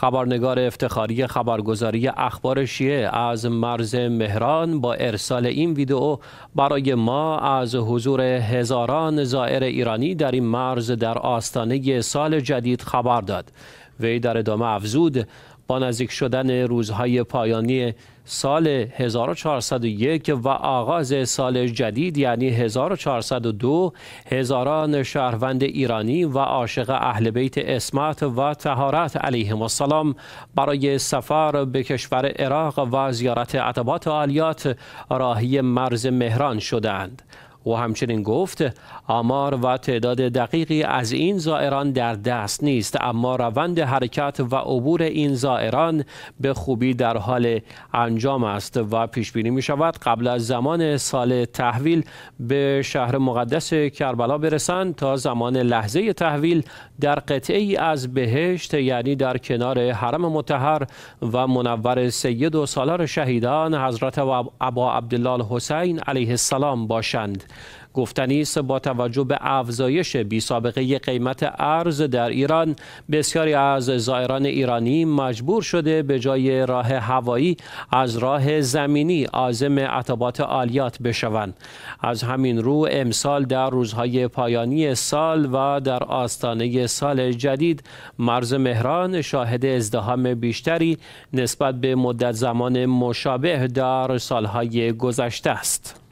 خبرنگار افتخاری خبرگزاری اخبار شیعه از مرز مهران با ارسال این ویدئو برای ما از حضور هزاران زائر ایرانی در این مرز در آستانه سال جدید خبر داد وی در ادامه افزود با نزدیک شدن روزهای پایانی سال 1401 و آغاز سال جدید یعنی 1402 هزاران شهروند ایرانی و عاشق اهل بیت اسمت و تهارت علیهم السلام برای سفر به کشور عراق و زیارت عتبات عالیات راهی مرز مهران شدند. او همچنین گفت آمار و تعداد دقیقی از این زائران در دست نیست اما روند حرکت و عبور این زائران به خوبی در حال انجام است و پیش بینی می شود قبل از زمان سال تحویل به شهر مقدس کربلا برسند تا زمان لحظه تحویل در قطعی از بهشت یعنی در کنار حرم متحر و منور سید و سالار شهیدان حضرت ابا عبدالله حسین علیه السلام باشند گفتنی است با توجه به افزایش بی سابقه قیمت ارز در ایران بسیاری از زائران ایرانی مجبور شده به جای راه هوایی از راه زمینی عازم عتبات عالیات بشوند از همین رو امسال در روزهای پایانی سال و در آستانه سال جدید مرز مهران شاهد ازدهام بیشتری نسبت به مدت زمان مشابه در سالهای گذشته است